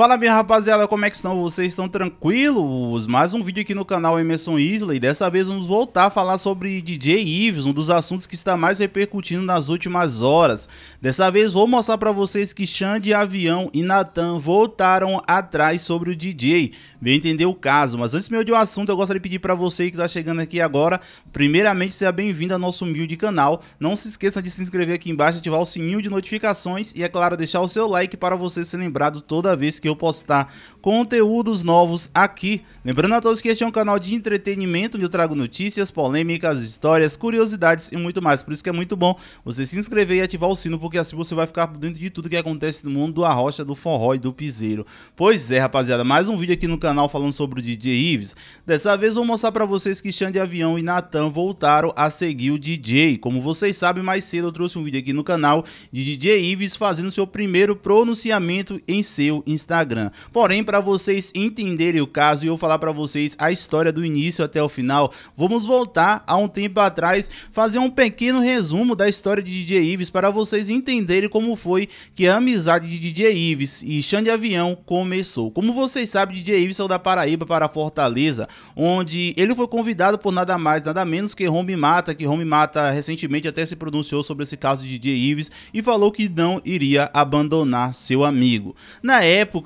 Fala minha rapaziada, como é que estão? Vocês estão tranquilos? Mais um vídeo aqui no canal Emerson Isley. dessa vez vamos voltar a falar sobre DJ Ives, um dos assuntos que está mais repercutindo nas últimas horas. Dessa vez vou mostrar para vocês que Xande Avião e Natan voltaram atrás sobre o DJ. Vem entender o caso, mas antes meu de um assunto, eu gostaria de pedir para você que está chegando aqui agora, primeiramente seja bem-vindo ao nosso humilde canal. Não se esqueça de se inscrever aqui embaixo, ativar o sininho de notificações e é claro, deixar o seu like para você ser lembrado toda vez que eu postar conteúdos novos aqui. Lembrando a todos que este é um canal de entretenimento, onde eu trago notícias, polêmicas, histórias, curiosidades e muito mais. Por isso que é muito bom você se inscrever e ativar o sino, porque assim você vai ficar por dentro de tudo que acontece no mundo da rocha do forró e do piseiro. Pois é, rapaziada, mais um vídeo aqui no canal falando sobre o DJ Ives. Dessa vez vou mostrar para vocês que Xande Avião e Natan voltaram a seguir o DJ. Como vocês sabem, mais cedo eu trouxe um vídeo aqui no canal de DJ Ives fazendo seu primeiro pronunciamento em seu Instagram. Instagram. Porém, para vocês entenderem o caso e eu falar para vocês a história do início até o final, vamos voltar a um tempo atrás, fazer um pequeno resumo da história de DJ Ives para vocês entenderem como foi que a amizade de DJ Ives e Xande Avião começou. Como vocês sabem, DJ Ives saiu da Paraíba para Fortaleza, onde ele foi convidado por nada mais, nada menos que Rome Mata, que Rome Mata recentemente até se pronunciou sobre esse caso de DJ Ives e falou que não iria abandonar seu amigo. Na época,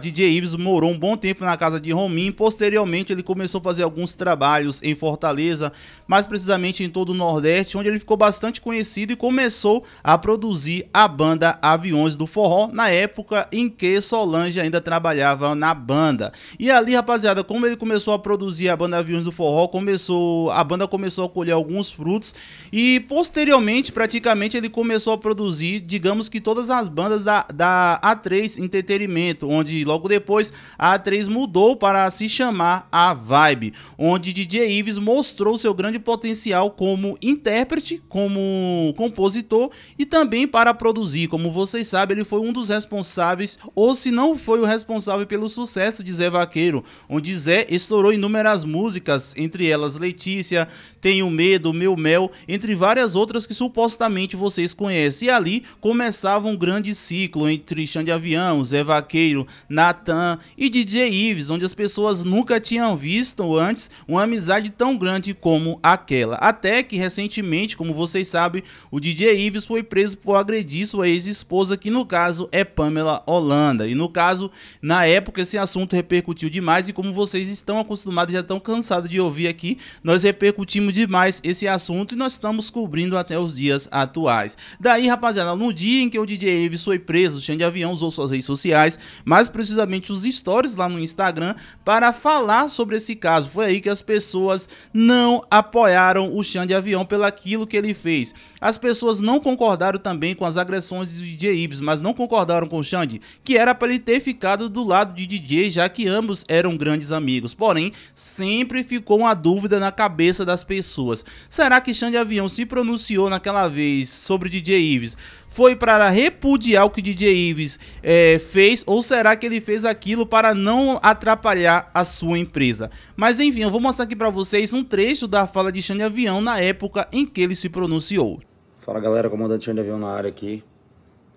DJ Ives morou um bom tempo na casa de Romim. Posteriormente, ele começou a fazer alguns trabalhos em Fortaleza, mais precisamente em todo o Nordeste, onde ele ficou bastante conhecido e começou a produzir a banda Aviões do Forró, na época em que Solange ainda trabalhava na banda. E ali, rapaziada, como ele começou a produzir a banda Aviões do Forró, começou, a banda começou a colher alguns frutos e posteriormente, praticamente, ele começou a produzir, digamos que todas as bandas da, da A3 Entretenimento onde logo depois a A3 mudou para se chamar a Vibe, onde DJ Ives mostrou seu grande potencial como intérprete, como compositor e também para produzir. Como vocês sabem, ele foi um dos responsáveis, ou se não foi o responsável pelo sucesso de Zé Vaqueiro, onde Zé estourou inúmeras músicas, entre elas Letícia, Tenho Medo, Meu Mel, entre várias outras que supostamente vocês conhecem. E ali começava um grande ciclo entre Xande Avião, Zé Vaqueiro, Ribeiro, Natan e DJ Ives, onde as pessoas nunca tinham visto antes uma amizade tão grande como aquela. Até que recentemente, como vocês sabem, o DJ Ives foi preso por agredir sua ex-esposa, que no caso é Pamela Holanda. E no caso, na época esse assunto repercutiu demais e como vocês estão acostumados, já estão cansados de ouvir aqui, nós repercutimos demais esse assunto e nós estamos cobrindo até os dias atuais. Daí, rapaziada, no dia em que o DJ Ives foi preso, o Xande Avião usou suas redes sociais mais precisamente os stories lá no Instagram, para falar sobre esse caso. Foi aí que as pessoas não apoiaram o Xande Avião pelo aquilo que ele fez. As pessoas não concordaram também com as agressões de DJ Ives, mas não concordaram com o Xande, que era para ele ter ficado do lado de DJ, já que ambos eram grandes amigos. Porém, sempre ficou uma dúvida na cabeça das pessoas. Será que Xande Avião se pronunciou naquela vez sobre DJ Ives foi para repudiar o que o DJ Ives é, fez ou será que ele fez aquilo para não atrapalhar a sua empresa? Mas enfim, eu vou mostrar aqui para vocês um trecho da fala de Xande Avião na época em que ele se pronunciou. Fala galera, comandante Xande Avião na área aqui.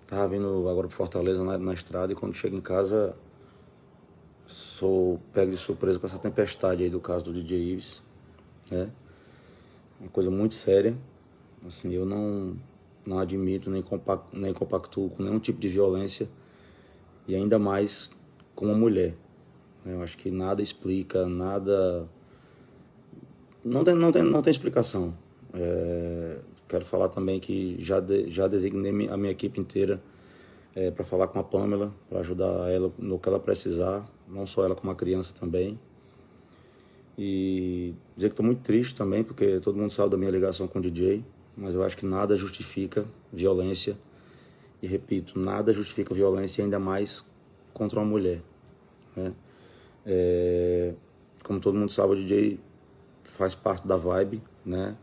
Tava vindo agora para Fortaleza na, na estrada e quando chego em casa sou pego de surpresa com essa tempestade aí do caso do DJ Ives, né? Uma coisa muito séria. Assim, eu não não admito nem, compacto, nem compactuo com nenhum tipo de violência e ainda mais com uma mulher. Né? Eu acho que nada explica, nada. Não tem, não tem, não tem explicação. É... Quero falar também que já, de, já designei a minha equipe inteira é, para falar com a Pamela, para ajudar ela no que ela precisar, não só ela, como a criança também. E dizer que estou muito triste também, porque todo mundo sabe da minha ligação com o DJ mas eu acho que nada justifica violência. E repito, nada justifica violência, ainda mais contra uma mulher. Né? É, como todo mundo sabe, o DJ faz parte da vibe, né?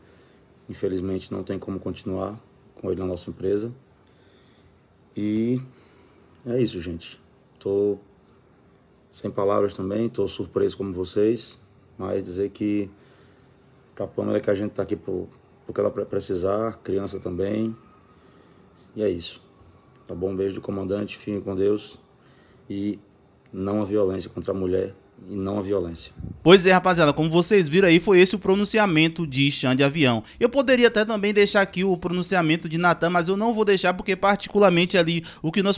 Infelizmente não tem como continuar com ele na nossa empresa. E é isso, gente. Tô sem palavras também, tô surpreso como vocês, mas dizer que pra Pamela é que a gente tá aqui o que ela precisar, criança também. E é isso. Tá bom? beijo do comandante, fiquem com Deus. E não a violência contra a mulher e não a violência. Pois é, rapaziada, como vocês viram aí, foi esse o pronunciamento de Xande Avião. Eu poderia até também deixar aqui o pronunciamento de Natan, mas eu não vou deixar porque particularmente ali o que nós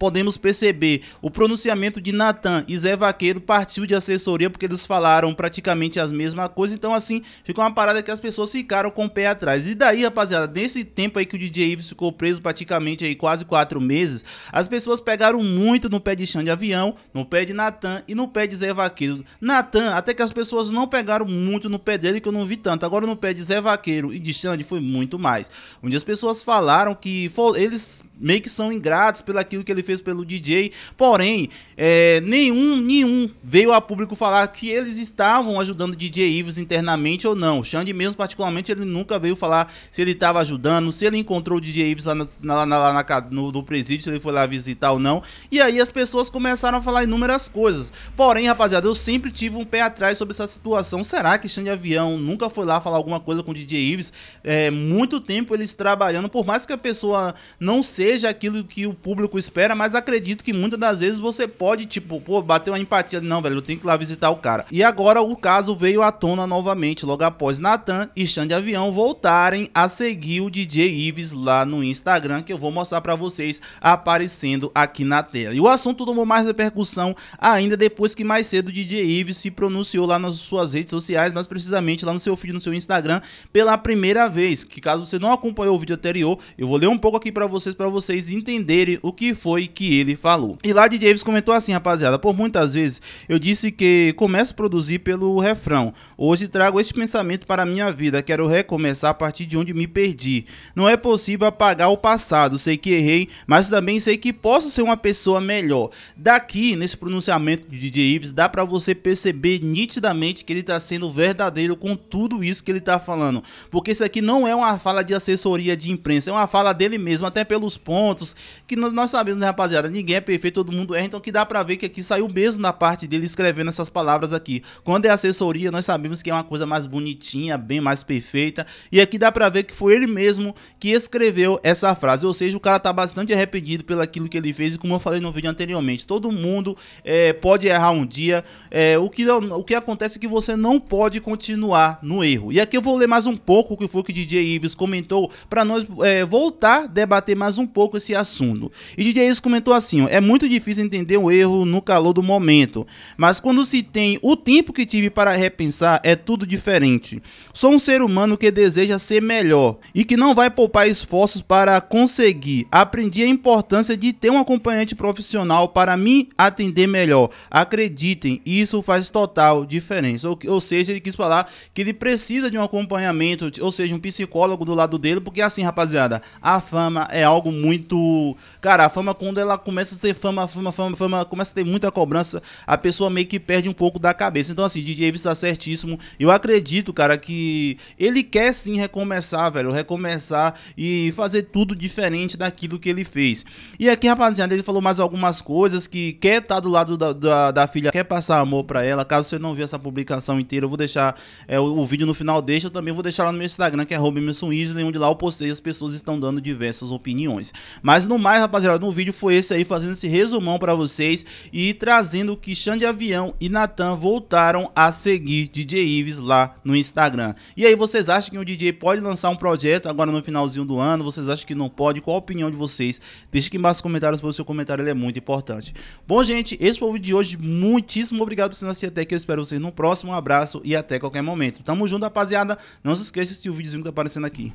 podemos perceber o pronunciamento de Natan e Zé Vaqueiro partiu de assessoria porque eles falaram praticamente as mesmas coisas, então assim, ficou uma parada que as pessoas ficaram com o pé atrás. E daí, rapaziada, nesse tempo aí que o DJ Ives ficou preso praticamente aí quase quatro meses, as pessoas pegaram muito no pé de chão de avião, no pé de Natan e no pé de Zé Vaqueiro. Natan, até que as pessoas não pegaram muito no pé dele, que eu não vi tanto. Agora no pé de Zé Vaqueiro e de Xande foi muito mais. Onde as pessoas falaram que eles meio que são ingratos pelo aquilo que ele fez fez pelo DJ. Porém, é, nenhum, nenhum veio a público falar que eles estavam ajudando o DJ Ives internamente ou não. O Xande mesmo, particularmente, ele nunca veio falar se ele estava ajudando, se ele encontrou o DJ Ives lá, na, lá, lá na, no, no presídio, se ele foi lá visitar ou não. E aí as pessoas começaram a falar inúmeras coisas. Porém, rapaziada, eu sempre tive um pé atrás sobre essa situação. Será que Xande Avião nunca foi lá falar alguma coisa com o DJ Ives? É, muito tempo eles trabalhando, por mais que a pessoa não seja aquilo que o público espera, mas acredito que muitas das vezes você pode, tipo, pô, bater uma empatia. Não, velho, eu tenho que ir lá visitar o cara. E agora o caso veio à tona novamente, logo após Natan e Xande Avião voltarem a seguir o DJ Ives lá no Instagram, que eu vou mostrar pra vocês aparecendo aqui na tela. E o assunto tomou mais repercussão ainda depois que mais cedo o DJ Ives se pronunciou lá nas suas redes sociais, mas precisamente lá no seu feed, no seu Instagram, pela primeira vez. Que caso você não acompanhou o vídeo anterior, eu vou ler um pouco aqui pra vocês, pra vocês entenderem o que foi que ele falou. E lá de Davis comentou assim, rapaziada, por muitas vezes eu disse que começo a produzir pelo refrão. Hoje trago este pensamento para a minha vida, quero recomeçar a partir de onde me perdi. Não é possível apagar o passado, sei que errei, mas também sei que posso ser uma pessoa melhor. Daqui, nesse pronunciamento de DJ Ives, dá para você perceber nitidamente que ele tá sendo verdadeiro com tudo isso que ele tá falando. Porque isso aqui não é uma fala de assessoria de imprensa, é uma fala dele mesmo, até pelos pontos que nós sabemos, né, rapaziada, ninguém é perfeito, todo mundo erra, então que dá pra ver que aqui saiu mesmo na parte dele escrevendo essas palavras aqui. Quando é assessoria, nós sabemos que é uma coisa mais bonitinha, bem mais perfeita, e aqui dá pra ver que foi ele mesmo que escreveu essa frase, ou seja, o cara tá bastante arrependido pelo aquilo que ele fez, e como eu falei no vídeo anteriormente, todo mundo é, pode errar um dia, é, o, que, o que acontece é que você não pode continuar no erro. E aqui eu vou ler mais um pouco o que foi que DJ Ives comentou, para nós é, voltar a debater mais um pouco esse assunto. E DJ Ives comentou assim: é muito difícil entender um erro no calor do momento, mas quando se tem o tempo que tive para repensar, é tudo diferente. Sou um ser humano que deseja ser melhor e que não vai poupar esforços para conseguir. Aprendi a importância de ter um acompanhante profissional para me atender melhor. Acreditem, isso faz total diferença. Ou, ou seja, ele quis falar que ele precisa de um acompanhamento, ou seja, um psicólogo do lado dele, porque assim, rapaziada, a fama é algo muito. Cara, a fama com quando ela começa a ser fama, fama, fama, fama, começa a ter muita cobrança, a pessoa meio que perde um pouco da cabeça. Então, assim, DJ Avis tá certíssimo. Eu acredito, cara, que ele quer sim recomeçar, velho. Recomeçar e fazer tudo diferente daquilo que ele fez. E aqui, rapaziada, ele falou mais algumas coisas que quer estar tá do lado da, da, da, filha, quer passar amor pra ela. Caso você não viu essa publicação inteira, eu vou deixar é, o, o, vídeo no final deixa. Eu também vou deixar lá no meu Instagram, que é Robinson Isley, onde lá eu postei as pessoas estão dando diversas opiniões. Mas no mais, rapaziada, no vídeo foi esse aí fazendo esse resumão para vocês e trazendo que Xande Avião e Natan voltaram a seguir DJ Ives lá no Instagram. E aí, vocês acham que o DJ pode lançar um projeto agora no finalzinho do ano? Vocês acham que não pode? Qual a opinião de vocês? Deixe aqui embaixo nos comentários, porque o seu comentário é muito importante. Bom, gente, esse foi o vídeo de hoje. Muitíssimo obrigado por vocês assistir até aqui. Eu espero vocês no próximo. Um abraço e até qualquer momento. Tamo junto, rapaziada. Não se esqueça de assistir o videozinho que tá aparecendo aqui.